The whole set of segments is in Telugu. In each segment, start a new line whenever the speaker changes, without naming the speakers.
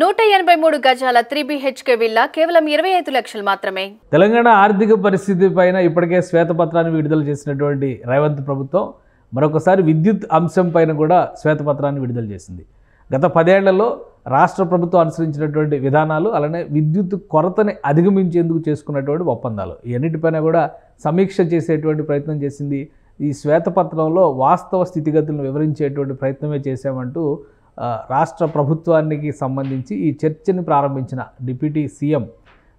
నూట ఎనభై మూడు గజాల త్రీ బిహెచ్కే విల్లా కేవలం ఇరవై ఐదు లక్షలు మాత్రమే తెలంగాణ ఆర్థిక పరిస్థితి పైన ఇప్పటికే శ్వేతపత్రాన్ని విడుదల చేసినటువంటి రేవంత్ ప్రభుత్వం మరొకసారి విద్యుత్ అంశం పైన కూడా శ్వేతపత్రాన్ని విడుదల చేసింది గత పదేళ్లలో రాష్ట్ర ప్రభుత్వం అనుసరించినటువంటి విధానాలు అలానే విద్యుత్ కొరతని అధిగమించేందుకు చేసుకున్నటువంటి ఒప్పందాలు ఇవన్నిటిపైన కూడా సమీక్ష చేసేటువంటి ప్రయత్నం చేసింది ఈ శ్వేతపత్రంలో వాస్తవ స్థితిగతులను వివరించేటువంటి ప్రయత్నమే చేశామంటూ రాష్ట్ర ప్రభుత్వానికి సంబంధించి ఈ చర్చని ప్రారంభించిన డిప్యూటీ సీఎం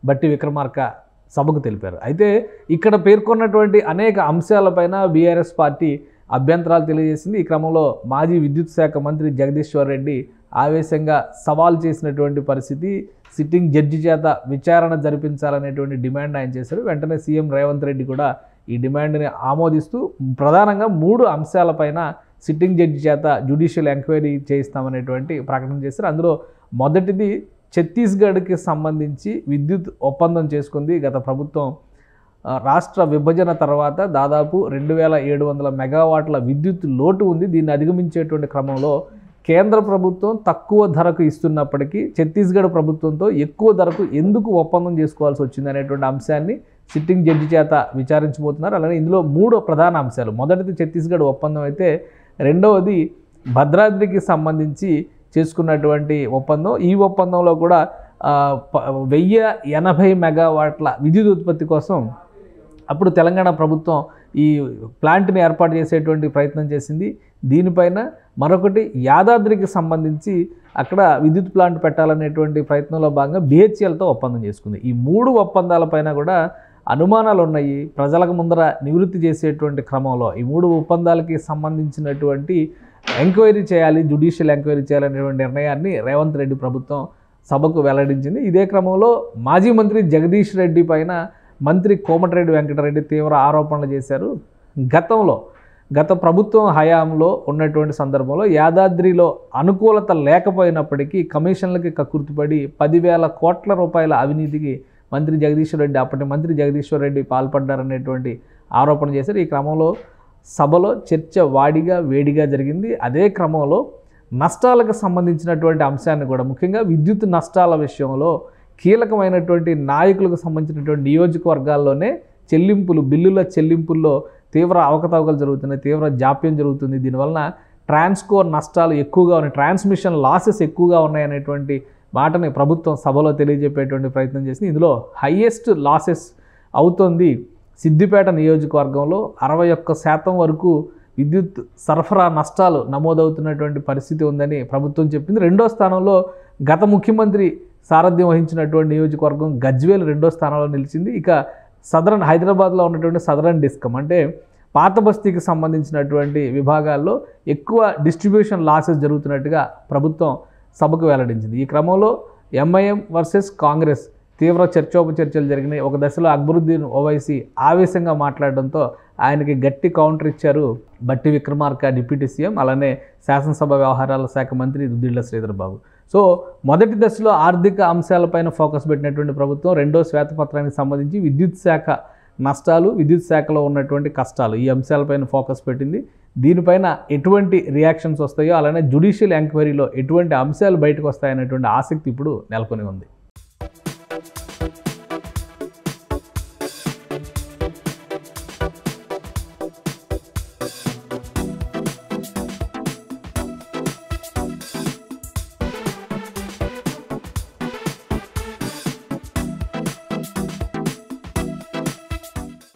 బట్టి విక్రమార్క సభకు తెలిపారు అయితే ఇక్కడ పేర్కొన్నటువంటి అనేక అంశాలపైన బీఆర్ఎస్ పార్టీ అభ్యంతరాలు తెలియజేసింది ఈ క్రమంలో మాజీ విద్యుత్ శాఖ మంత్రి జగదీశ్వర్ రెడ్డి ఆవేశంగా సవాల్ చేసినటువంటి పరిస్థితి సిట్టింగ్ జడ్జి చేత విచారణ జరిపించాలనేటువంటి డిమాండ్ ఆయన చేశారు వెంటనే సీఎం రేవంత్ రెడ్డి కూడా ఈ డిమాండ్ని ఆమోదిస్తూ ప్రధానంగా మూడు అంశాలపైన సిట్టింగ్ జడ్జి చేత జ్యుడిషియల్ ఎంక్వైరీ చేయిస్తామనేటువంటి ప్రకటన చేశారు అందులో మొదటిది ఛత్తీస్గఢ్కి సంబంధించి విద్యుత్ ఒప్పందం చేసుకుంది గత ప్రభుత్వం రాష్ట్ర విభజన తర్వాత దాదాపు రెండు వేల ఏడు వందల మెగావాట్ల విద్యుత్ లోటు ఉంది దీన్ని అధిగమించేటువంటి క్రమంలో కేంద్ర ప్రభుత్వం తక్కువ ధరకు ఇస్తున్నప్పటికీ ఛత్తీస్గఢ్ ప్రభుత్వంతో ఎక్కువ ధరకు ఎందుకు ఒప్పందం చేసుకోవాల్సి వచ్చింది అనేటువంటి అంశాన్ని సిట్టింగ్ జడ్జి చేత విచారించబోతున్నారు అలానే ఇందులో మూడు ప్రధాన అంశాలు మొదటిది ఛత్తీస్గఢ్ ఒప్పందం అయితే రెండవది భద్రాద్రికి సంబంధించి చేసుకున్నటువంటి ఒప్పందం ఈ ఒప్పందంలో కూడా వెయ్యి ఎనభై మెగావాట్ల విద్యుత్ ఉత్పత్తి కోసం అప్పుడు తెలంగాణ ప్రభుత్వం ఈ ప్లాంట్ని ఏర్పాటు చేసేటువంటి ప్రయత్నం చేసింది దీనిపైన మరొకటి యాదాద్రికి సంబంధించి అక్కడ విద్యుత్ ప్లాంట్ పెట్టాలనేటువంటి ప్రయత్నంలో భాగంగా బిహెచ్ఎల్తో ఒప్పందం చేసుకుంది ఈ మూడు ఒప్పందాలపైన కూడా అనుమానాలు ఉన్నాయి ప్రజలకు ముందర నివృత్తి చేసేటువంటి క్రమంలో ఈ మూడు ఒప్పందాలకి సంబంధించినటువంటి ఎంక్వైరీ చేయాలి జ్యుడిషియల్ ఎంక్వైరీ చేయాలనేటువంటి నిర్ణయాన్ని రేవంత్ రెడ్డి ప్రభుత్వం సభకు వెల్లడించింది ఇదే క్రమంలో మాజీ మంత్రి జగదీష్ రెడ్డి పైన మంత్రి కోమటిరెడ్డి వెంకటరెడ్డి తీవ్ర ఆరోపణలు చేశారు గతంలో గత ప్రభుత్వం హయాంలో ఉన్నటువంటి సందర్భంలో యాదాద్రిలో అనుకూలత లేకపోయినప్పటికీ కమిషన్లకి కక్కుర్తిపడి పదివేల కోట్ల రూపాయల అవినీతికి మంత్రి జగదీశ్వర్ రెడ్డి అప్పటి మంత్రి జగదీశ్వర్ రెడ్డి పాల్పడ్డారనేటువంటి ఆరోపణ చేశారు ఈ క్రమంలో సభలో చర్చ వాడిగా వేడిగా జరిగింది అదే క్రమంలో నష్టాలకు సంబంధించినటువంటి అంశాన్ని కూడా ముఖ్యంగా విద్యుత్ నష్టాల విషయంలో కీలకమైనటువంటి నాయకులకు సంబంధించినటువంటి నియోజకవర్గాల్లోనే చెల్లింపులు బిల్లుల చెల్లింపుల్లో తీవ్ర అవకతవకలు జరుగుతున్నాయి తీవ్ర జాప్యం జరుగుతుంది దీనివలన ట్రాన్స్కోర్ నష్టాలు ఎక్కువగా ఉన్నాయి ట్రాన్స్మిషన్ లాసెస్ ఎక్కువగా ఉన్నాయనేటువంటి మాటని ప్రభుత్వం సభలో తెలియజెప్పేటువంటి ప్రయత్నం చేసింది ఇందులో హయ్యెస్ట్ లాసెస్ అవుతోంది సిద్దిపేట నియోజకవర్గంలో అరవై ఒక్క శాతం వరకు విద్యుత్ సరఫరా నష్టాలు నమోదవుతున్నటువంటి పరిస్థితి ఉందని ప్రభుత్వం చెప్పింది రెండో స్థానంలో గత ముఖ్యమంత్రి సారథ్యం వహించినటువంటి నియోజకవర్గం గజ్వేల్ రెండో స్థానంలో నిలిచింది ఇక సదరన్ హైదరాబాద్లో ఉన్నటువంటి సదరన్ డిస్కమ్ అంటే పాత బస్తీకి సంబంధించినటువంటి విభాగాల్లో ఎక్కువ డిస్ట్రిబ్యూషన్ లాసెస్ జరుగుతున్నట్టుగా ప్రభుత్వం సభకు వెల్లడించింది ఈ క్రమంలో ఎంఐఎం వర్సెస్ కాంగ్రెస్ తీవ్ర చర్చోపచర్చలు జరిగినాయి ఒక దశలో అక్బరుద్దీన్ ఓవైసీ ఆవేశంగా మాట్లాడడంతో ఆయనకి గట్టి కౌంటర్ ఇచ్చారు బట్టి విక్రమార్క డిప్యూటీ సీఎం అలానే శాసనసభ వ్యవహారాల శాఖ మంత్రి దుద్దిళ్ల శ్రీధర్ బాబు సో మొదటి దశలో ఆర్థిక అంశాలపైన ఫోకస్ పెట్టినటువంటి ప్రభుత్వం రెండో శ్వేతపత్రానికి సంబంధించి విద్యుత్ శాఖ నష్టాలు విద్యుత్ శాఖలో ఉన్నటువంటి కష్టాలు ఈ అంశాలపైన ఫోకస్ పెట్టింది దీనిపైన ఎటువంటి రియాక్షన్స్ వస్తాయో అలానే జ్యుడిషియల్ ఎంక్వైరీలో ఎటువంటి అంశాలు బయటకు వస్తాయనేటువంటి ఆసక్తి ఇప్పుడు నెలకొని ఉంది